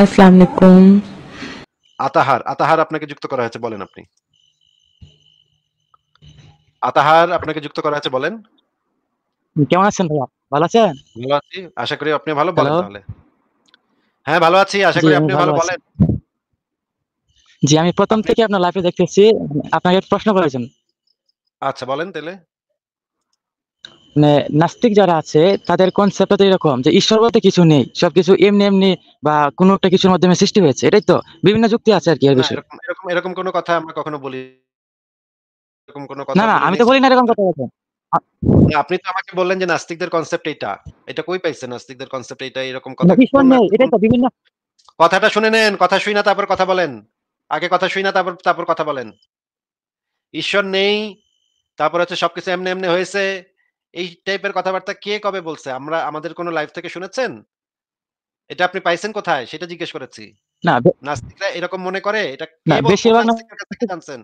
আসসালামু আলাইকুম আতাহার আতাহার আপনাকে যুক্ত করা হয়েছে বলেন আপনি আতাহার আপনাকে যুক্ত করা হয়েছে বলেন কেমন আছেন ভাইয়া ভালো আছেন ভালো আছি আশা করি আপনি ভালো বলেন তাহলে হ্যাঁ ভালো আছি আশা করি আপনি ভালো বলেন জি আমি প্রথম থেকে আপনার লাইভে দেখতেছি আপনাকে প্রশ্ন করেছেন আচ্ছা বলেন তাহলে মানে নাস্তিক যারা আছে তাদের কনসেপ্টটা তো এরকম যে ঈশ্বর বলতে কিছু নেই সবকিছু এমনি এমনি বা কোনো একটা কিছুর মাধ্যমে সৃষ্টি হয়েছে এটাই তো বিভিন্ন যুক্তি আছে আর কি এর বিষয়ে এরকম এরকম কোনো কথা আমরা কখনো বলি এরকম কোনো কথা না আমি তো বলি না এরকম কথা আপনি তো আমাকে বললেন যে নাস্তিকদের কনসেপ্ট এটা এটা কই পাইছে নাস্তিকদের কনসেপ্ট এটা এরকম কথা ঈশ্বর নেই এটাই তো বিভিন্ন কথাটা শুনে নেন কথা শুই না তারপর কথা বলেন আগে কথা শুই না তারপর তারপর কথা বলেন ঈশ্বর নেই তারপর হচ্ছে সবকিছু এমনি এমনি হয়েছে এই টাইপের কথাবার্তা কে কবে বলছে আমরা আমাদের কোন লাইভ থেকে শুনেছেন এটা আপনি পাইছেন কোথায় সেটা জিজ্ঞেস করেছি না নাস্তিকরা এরকম মনে করে এটা বেশিরভাগ জানছেন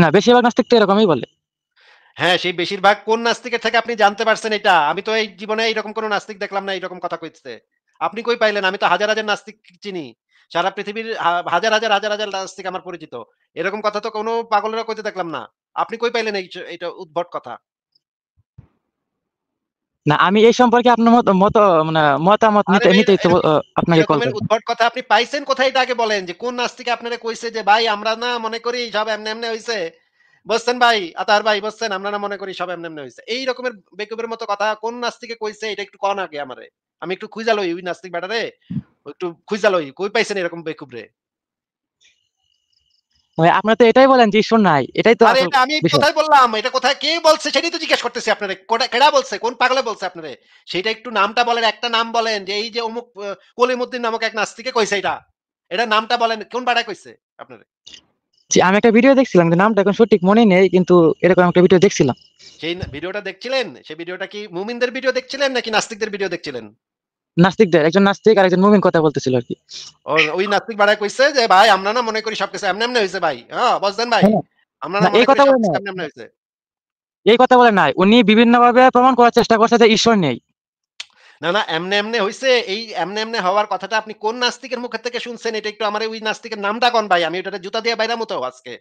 না বেশিরভাগ নাস্তিক তো এরকমই বলে হ্যাঁ সেই বেশিরভাগ কোন নাস্তিকের থেকে আপনি জানতে পারছেন এটা আমি তো এই জীবনে এইরকম কোন নাস্তিক দেখলাম না এইরকম কথা কইতে আপনি কই পাইলেন আমি তো হাজার হাজার নাস্তিক চিনি সারা পৃথিবীর হাজার হাজার হাজার হাজার নাস্তিক আমার পরিচিত এরকম কথা তো কোনো পাগলেরা কইতে দেখলাম না আপনি কই পাইলেন এটা উদ্ভট কথা না আমি এই সম্পর্কে আপনার মত মত মানে মতামত নিতে নিতে আপনাকে কল করি উদ্ভট কথা আপনি পাইছেন কোথায় এটা আগে বলেন যে কোন নাস্তিক আপনারে কইছে যে ভাই আমরা না মনে করি সব এমনি এমনি হইছে বসছেন ভাই আতার ভাই বসছেন আমরা না মনে করি সব এমনি এমনি হইছে এই রকমের বেকুবের মতো কথা কোন নাস্তিকে কইছে এটা একটু কন আগে আমারে আমি একটু খুঁজালই ওই নাস্তিক ব্যাটারে একটু খুঁজালই কই পাইছেন এরকম বেকুব রে মানে আপনারা তো এটাই বলেন যে ঈশ্বর নাই এটাই তো আমি কোথায় বললাম এটা কোথায় কে বলছে সেটাই তো জিজ্ঞেস করতেছি আপনারে কেডা বলছে কোন পাগলে বলছে আপনারে সেটা একটু নামটা বলেন একটা নাম বলেন যে এই যে অমুক কলিমুদ্দিন নামক এক নাস্তিকে কইছে এটা এটা নামটা বলেন কোন বাড়া কইছে আপনারে আমি একটা ভিডিও দেখছিলাম যে নামটা এখন সঠিক মনে নেই কিন্তু এরকম একটা ভিডিও দেখছিলাম সেই ভিডিওটা দেখছিলেন সেই ভিডিওটা কি মুমিনদের ভিডিও দেখছিলেন নাকি নাস্তিকদের ভিডিও দেখছিলেন নাস্তিকদের একজন নাস্তিক আর একজন মুমিন কথা বলতেছিল আর কি ওই নাস্তিক বাড়ায় কইছে যে ভাই আমরা না মনে করি সবকিছু এমনি এমনি হইছে ভাই হ্যাঁ বুঝছেন ভাই হ্যাঁ। আমরা না এই কথা বলে এমনি এমনি হইছে এই কথা বলে নাই উনি বিভিন্ন ভাবে প্রমাণ করার চেষ্টা করছে যে ঈশ্বর নেই না না এমনি এমনি হইছে এই এমনি এমনি হওয়ার কথাটা আপনি কোন নাস্তিকের মুখ থেকে শুনছেন এটা একটু আমার ওই নাস্তিকের নামটা কোন ভাই আমি ওটাতে জুতা দিয়ে বাইরা মতো আজকে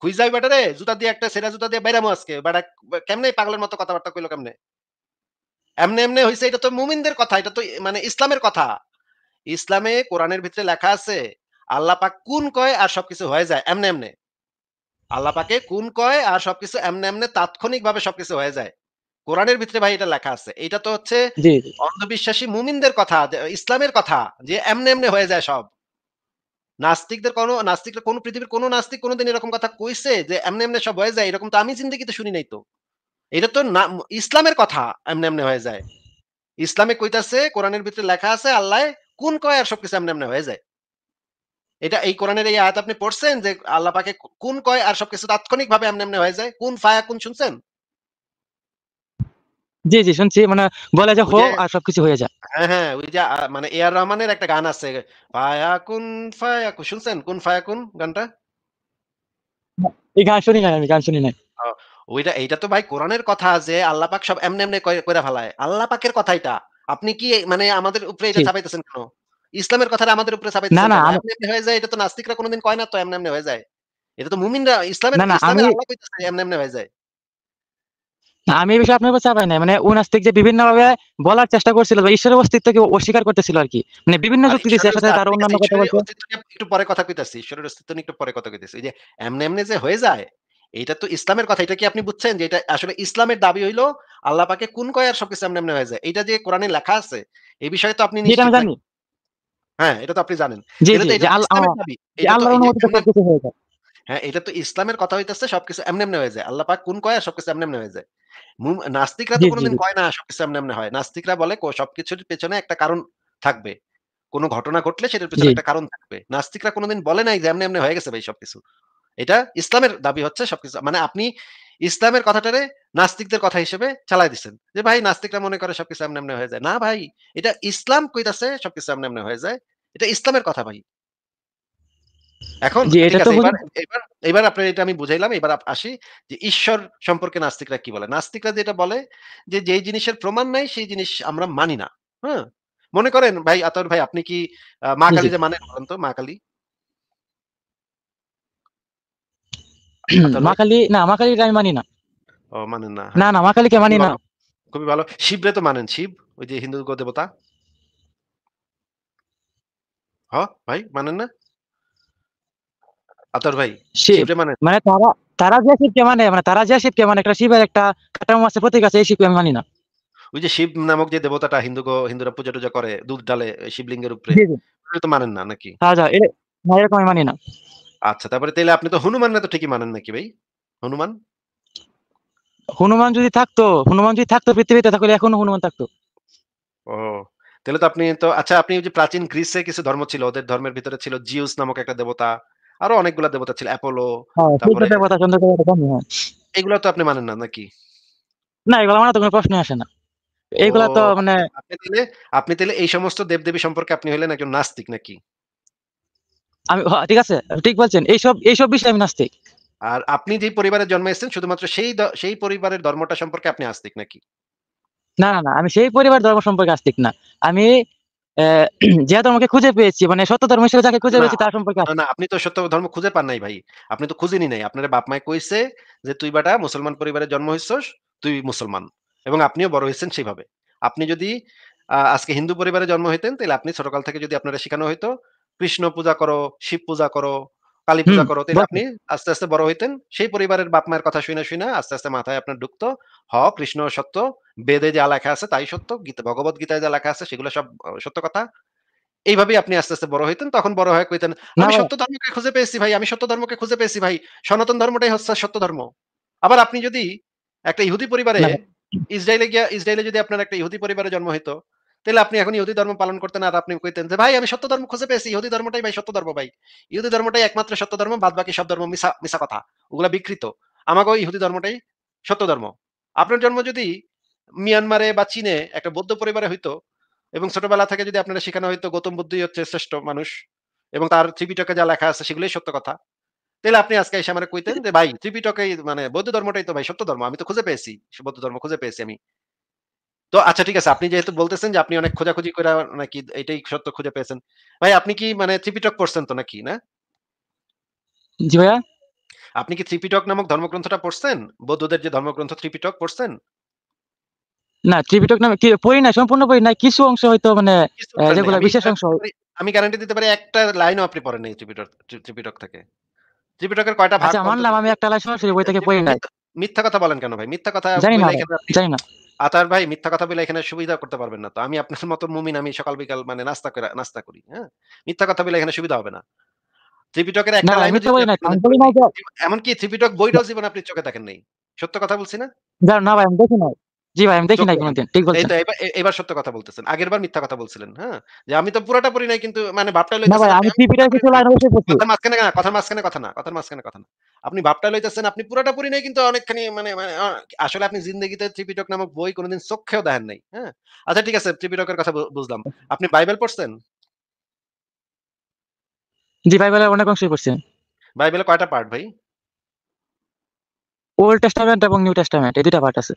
খুঁজ যাই বেটারে জুতা দিয়ে একটা সেরা জুতা দিয়ে বাইরামো আজকে বেটা কেমনে পাগলের মতো কথাবার্তা কইলো কেমনে এমনি এমনি হয়েছে এটা তো মুমিনদের কথা এটা তো মানে ইসলামের কথা ইসলামে কোরআনের ভিতরে লেখা আছে আল্লাহ পাক কোন কয় আর সবকিছু হয়ে যায় এমনি এমনি আল্লাহ পাকে কোন কয় আর সবকিছু এমনি এমনি তাৎক্ষণিক ভাবে সবকিছু হয়ে যায় কোরআনের ভিতরে ভাই এটা লেখা আছে এটা তো হচ্ছে অন্ধবিশ্বাসী মুমিনদের কথা ইসলামের কথা যে এমনি এমনি হয়ে যায় সব নাস্তিকদের কোনো নাস্তিকরা কোন পৃথিবীর কোন নাস্তিক কোনোদিন এরকম কথা কইছে যে এমনি এমনি সব হয়ে যায় এরকম তো আমি জিন্দগিতে শুনি নাই তো এটা তো না ইসলামের কথা এমনি এমনি হয়ে যায় ইসলামে কইতাছে কোরআনের ভিতরে লেখা আছে আল্লাহ কোন কয় আর সবকিছু এমনি এমনি হয়ে যায় এটা এই কোরআনের এই আয়াত আপনি পড়ছেন যে আল্লাহ পাকে কোন কয় আর সবকিছু তাৎক্ষণিক ভাবে এমনি এমনি হয়ে যায় কোন ফায়া কোন শুনছেন জি জি শুনছি মানে বলে যে হোক আর সবকিছু হয়ে যায় হ্যাঁ হ্যাঁ ওই যে মানে এ আর রহমানের একটা গান আছে ফায়া কুন ফায়া কুন শুনছেন কোন ফায়া কোন গানটা এই গান শুনি না আমি গান শুনি না ওইটা এইটা তো ভাই কোরআনের কথা যে আল্লাহ পাক সব এমনি এমনি করে ফেলায় আল্লাহ পাকের কথা এটা আপনি কি মানে আমাদের উপরে এটা চাপাইতেছেন কেন ইসলামের কথা আমাদের উপরে চাপাইতেছেন না না এমনি হয়ে যায় এটা তো নাস্তিকরা কোনোদিন কয় না তো এমনি এমনি হয়ে যায় এটা তো মুমিনরা ইসলামের ইসলামের আল্লাহ কইতেছে এমনি এমনি হয়ে যায় আমি এই বিষয়ে আপনার কাছে চাপাই নাই মানে ও নাস্তিক যে বিভিন্ন ভাবে বলার চেষ্টা করছিল বা ঈশ্বরের অস্তিত্বকে অস্বীকার করতেছিল আর কি মানে বিভিন্ন যুক্তি দিয়েছে একসাথে তার অন্যান্য কথা বলছে একটু পরে কথা কইতাছি ঈশ্বরের অস্তিত্ব নিয়ে একটু পরে কথা কইতাছি এই যে এমনি এমনি যে হয়ে যায় এটা তো ইসলামের কথা এটা কি আপনি বুঝছেন যে এটা আসলে ইসলামের দাবি হইলো আল্লাহ পাকে কোন কয়ার সবকিছু সামনে এমনি হয়ে যায় এটা যে কোরআনে লেখা আছে এই বিষয়ে তো আপনি জানি হ্যাঁ এটা তো আপনি জানেন হ্যাঁ এটা তো ইসলামের কথা হইতেছে সবকিছু এমনি এমনি হয়ে যায় আল্লাহ পাক কোন কয়ার সবকিছু এমনি এমনি হয়ে যায় নাস্তিকরা তো কোনোদিন কয় না সবকিছু এমনি এমনি হয় নাস্তিকরা বলে সবকিছুর পেছনে একটা কারণ থাকবে কোনো ঘটনা ঘটলে সেটার পেছনে একটা কারণ থাকবে নাস্তিকরা কোনোদিন বলে নাই যে এমনি এমনি হয়ে গেছে ভাই সবকিছু এটা ইসলামের দাবি হচ্ছে সবকিছু মানে আপনি ইসলামের কথাটারে নাস্তিকদের কথা হিসেবে চালাই দিচ্ছেন যে ভাই নাস্তিকরা মনে করে সবকিছু এমন এমনি হয়ে যায় না ভাই এটা ইসলাম কইতাছে সবকিছু এমন এমনি হয়ে যায় এটা ইসলামের কথা ভাই এখন এবার এবার আপনার এটা আমি বুঝাইলাম এবার আসি যে ঈশ্বর সম্পর্কে নাস্তিকরা কি বলে নাস্তিকরা যেটা বলে যে যেই জিনিসের প্রমাণ নাই সেই জিনিস আমরা মানি না হ্যাঁ মনে করেন ভাই আতর ভাই আপনি কি মা কালী যে মানে বলেন তো মা কালী মা না আমি মানি না ও মানেন না হ্যাঁ। না না মানি না খুবই ভালো শিবরে তো মানেন শিব ওই যে হিন্দু দেবতা হ ভাই মানেন না আতর ভাই শিবরে মানেন মানে তারা তারা যে শিবকে মানে মানে তারা যে শিবকে মানে একটা শিবের একটা কাঠামো আছে প্রতীক আছে এই শিবকে আমি মানি না ওই যে শিব নামক যে দেবতাটা হিন্দু হিন্দুরা পূজা টুজা করে দুধ ডালে শিবলিঙ্গের উপরে তো মানেন না নাকি হ্যাঁ এরকম আমি মানি না আচ্ছা তারপরে তাহলে আপনি তো হনুমানরা তো ঠিকই মানেন নাকি ভাই হনুমান হনুমান যদি থাকতো হনুমান যদি থাকতো পৃথিবীতে তাহলে এখনো হনুমান থাকতো ও তাহলে তো আপনি তো আচ্ছা আপনি যে প্রাচীন গ্রিসে কিছু ধর্ম ছিল ওদের ধর্মের ভিতরে ছিল জিউস নামক একটা দেবতা আরো অনেকগুলো দেবতা ছিল অ্যাপোলো হ্যাঁ, তারপরে দেবতা হ্যাঁ। এগুলো তো আপনি মানেন না নাকি না এগুলো মানে তো কোনো প্রশ্ন আসে না এগুলো তো মানে আপনি তাহলে আপনি তাহলে এই সমস্ত দেবদেবী সম্পর্কে আপনি হলেন একজন নাস্তিক নাকি আমি ঠিক আছে ঠিক বলছেন এইসব এইসব বিষয়ে আমি নাস্তিক আর আপনি যে পরিবারে জন্ম এসেছেন শুধুমাত্র সেই সেই পরিবারের ধর্মটা সম্পর্কে আপনি আস্তিক নাকি না না না আমি সেই পরিবার ধর্ম সম্পর্কে আস্তিক না আমি যে ধর্মকে খুঁজে পেয়েছি মানে সত্য ধর্ম হিসেবে যাকে খুঁজে পেয়েছি তার সম্পর্কে না আপনি তো সত্য ধর্ম খুঁজে পান নাই ভাই আপনি তো খুঁজেনি নাই আপনার বাপ মায় কইছে যে তুই বাটা মুসলমান পরিবারে জন্ম হইছস তুই মুসলমান এবং আপনিও বড় হয়েছেন সেইভাবে আপনি যদি আজকে হিন্দু পরিবারে জন্ম হইতেন তাহলে আপনি ছোটকাল থেকে যদি আপনারা শেখানো হইতো কৃষ্ণ পূজা করো শিব পূজা করো কালী পূজা করো তাই আপনি আস্তে আস্তে বড় হইতেন সেই পরিবারের বাপ মায়ের কথা শুনে শুনে আস্তে আস্তে মাথায় আপনার ঢুকতো হ কৃষ্ণ সত্য বেদে যা লেখা আছে তাই সত্য গীতা ভগবত গীতায় যা লেখা আছে সেগুলো সব সত্য কথা এইভাবে আপনি আস্তে আস্তে বড় হইতেন তখন বড় হয়ে কইতেন আমি সত্য ধর্মকে খুঁজে পেয়েছি ভাই আমি সত্য ধর্মকে খুঁজে পেয়েছি ভাই সনাতন ধর্মটাই হচ্ছে সত্য ধর্ম আবার আপনি যদি একটা ইহুদি পরিবারে ইসরায়েলে গিয়া ইসরায়েলে যদি আপনার একটা ইহুদি পরিবারে জন্ম হইতো তাহলে আপনি এখন ইহুদি ধর্ম পালন করতেন আর আপনি কইতেন যে ভাই আমি সত্য ধর্ম খুঁজে পেয়েছি ইহুদি ধর্মটাই ভাই সত্য ধর্ম ভাই ইহুদি ধর্মটাই একমাত্র সত্য ধর্ম বাদ বাকি সব ধর্ম মিশা মিশা কথা ওগুলো বিকৃত আমাকে ইহুদি ধর্মটাই সত্য ধর্ম আপনার জন্ম যদি মিয়ানমারে বা চীনে একটা বৌদ্ধ পরিবারে হইতো এবং ছোটবেলা থেকে যদি আপনারা শেখানো হইতো গৌতম বুদ্ধই হচ্ছে শ্রেষ্ঠ মানুষ এবং তার ত্রিপিটকে যা লেখা আছে সেগুলোই সত্য কথা তাহলে আপনি আজকে এসে আমার কইতেন যে ভাই ত্রিপিটকে মানে বৌদ্ধ ধর্মটাই তো ভাই সত্য ধর্ম আমি তো খুঁজে পেয়েছি বৌদ্ধ ধর্ম খুঁজে পেয়েছি আমি তো আচ্ছা ঠিক আছে আপনি যেহেতু বলতেছেন যে আপনি অনেক খোঁজাখুঁজি করে নাকি এটাই সত্য খুঁজে পেয়েছেন ভাই আপনি কি মানে ত্রিপিটক পড়ছেন তো নাকি না জি ভাইয়া আপনি কি ত্রিপিটক নামক ধর্মগ্রন্থটা পড়ছেন বৌদ্ধদের যে ধর্মগ্রন্থ ত্রিপিটক পড়ছেন না ত্রিপিটক নামে কি পড়ি না সম্পূর্ণ পড়ি না কিছু অংশ হয়তো মানে যেগুলো বিশেষ অংশ আমি গ্যারান্টি দিতে পারি একটা লাইনও আপনি পড়েন নাই ত্রিপিটক ত্রিপিটক থেকে ত্রিপিটকের কয়টা ভাগ আচ্ছা মানলাম আমি একটা লাইন সরাসরি বই থেকে পড়ি না মিথ্যা কথা বলেন কেন ভাই মিথ্যা কথা জানি না জানি না আতার ভাই মিথ্যা কথা বলে এখানে সুবিধা করতে পারবেন না তো আমি আপনার মতো মুমিন আমি সকাল বিকাল মানে নাস্তা করে নাস্তা করি হ্যাঁ মিথ্যা কথা বলে এখানে সুবিধা হবে না ত্রিপিটকের একটা লাইন মানে এমনকি ত্রিপিটক বইটাও জীবন আপনি চোখে দেখেন নাই সত্য কথা বলছি না না ভাই আমি দেখি না জি ভাই আমি দেখি নাই কোনোদিন ঠিক বলছেন এবার সত্য কথা বলতেছেন আগের বার মিথ্যা কথা বলছিলেন হ্যাঁ যে আমি তো পুরোটা পড়ি নাই কিন্তু মানে ভাবটা লইতেছেন না ভাই আমি কিছু লাইন অবশ্যই পড়ছি না কথা না কথা না আপনি ভাবটা লইতেছেন আপনি পুরোটা পড়ি নাই কিন্তু অনেকখানি মানে, মানে আসলে আপনি জিন্দেগিতে ত্রিপিটক নামক বই কোনোদিন চোখেও দেখেন নাই হ্যাঁ আচ্ছা ঠিক আছে ত্রিপিটকের কথা বুঝলাম আপনি বাইবেল পড়ছেন জি বাইবেলের অনেক অংশই বাইবেলের কয়টা পার্ট ভাই ওল্ড টেস্টামেন্ট এবং নিউ টেস্টামেন্ট এই দুইটা পার্ট আছে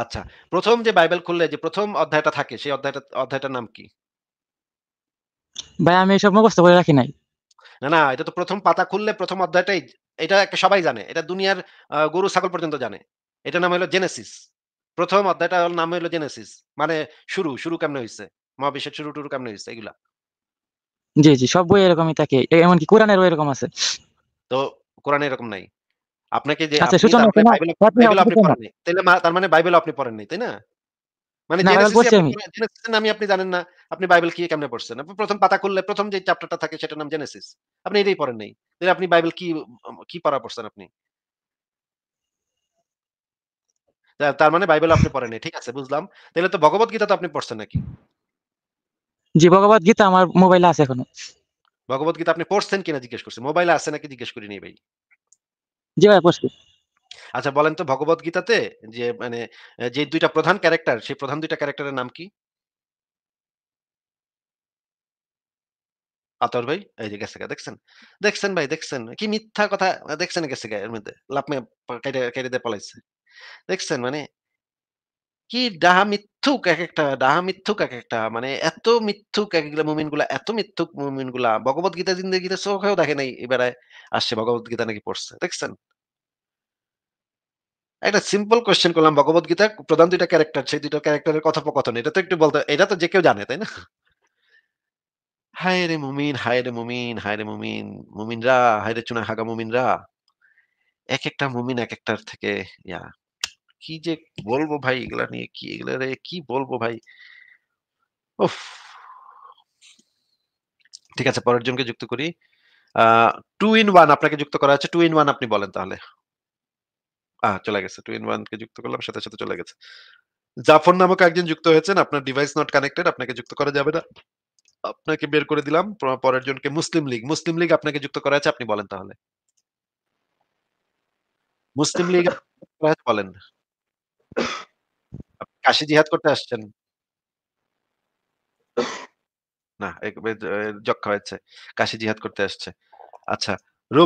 আচ্ছা প্রথম যে বাইবেল খুললে যে প্রথম অধ্যায়টা থাকে সেই অধ্যায়টা অধ্যায়টার নাম কি ভাই আমি এসব মুখস্থ করে রাখি নাই না না এটা তো প্রথম পাতা খুললে প্রথম অধ্যায়টাই এটা একটা সবাই জানে এটা দুনিয়ার গরু ছাগল পর্যন্ত জানে এটা নাম হলো জেনেসিস প্রথম অধ্যায়টার নাম হলো জেনেসিস মানে শুরু শুরু কেমনে হইছে মহাবিশ্বের শুরু টুরু কেমনে হইছে এগুলা জি জি সব বই এরকমই থাকে এমনকি কোরআনেরও এরকম আছে তো কোরআনে এরকম নাই আপনাকে যে আচ্ছা, তার মানে বাইবেল আপনি পড়েন নাই তাই না মানে ঠিক আছে বুঝলাম তাহলে তো গীতা তো আপনি পড়ছেন নাকি জি আছে ভগবত গীতা আপনি পড়ছেন কিনা জিজ্ঞেস করছি মোবাইলে আছে নাকি জিজ্ঞেস করিনি ভাই জি ভাই প্রশ্ন আচ্ছা বলেন তো ভগবত গীতাতে যে মানে যে দুইটা প্রধান ক্যারেক্টার সেই প্রধান দুইটা ক্যারেক্টারের নাম কি আতর ভাই এই যে গেছে দেখছেন দেখছেন ভাই দেখছেন কি মিথ্যা কথা দেখছেন গেছে গায়ের মধ্যে লাভ মে কেটে কেটে দিয়ে পালাইছে দেখছেন মানে কি ডাহা মিথ্যুক এক একটা ডাহা মিথ্যুক এক একটা মানে এত মিথ্যুক এক একটা মুমিন গুলা এত মিথ্যুক মুমিন গুলা ভগবত গীতা জিন্দের গীতা চোখেও দেখে নাই এবারে আসছে ভগবত গীতা নাকি পড়ছে দেখছেন একটা সিম্পল কোয়েশ্চেন করলাম ভগবত গীতা প্রধান দুইটা ক্যারেক্টার সেই দুইটা ক্যারেক্টারের কথোপকথন এটা তো একটু বলতে এটা তো যে কেউ জানে তাই না হায় রে মুমিন হায় রে মুমিন হায় রে মুমিন মুমিনরা হায় রে চুনা হাগা মুমিনরা এক একটা মুমিন এক একটার থেকে ইয়া কি যে বলবো ভাই এগুলা নিয়ে কি এগুলা কি বলবো ভাই ঠিক আছে পরের জনকে যুক্ত করি টু ইন ওয়ান আপনাকে যুক্ত করা আছে টু ইন ওয়ান আপনি বলেন তাহলে আহ চলে গেছে টু ইন ওয়ান কে যুক্ত করলাম সাথে সাথে চলে গেছে জাফর নামক একজন যুক্ত হয়েছেন আপনার ডিভাইস নট কানেক্টেড আপনাকে যুক্ত করা যাবে না আপনাকে বের করে দিলাম পরের জনকে মুসলিম লীগ মুসলিম লীগ আপনাকে যুক্ত করা আছে আপনি বলেন তাহলে মুসলিম লীগ বলেন কাশি জিহাদ করতে আসছেন না যক্ষা হয়েছে কাশি জিহাদ করতে আসছে আচ্ছা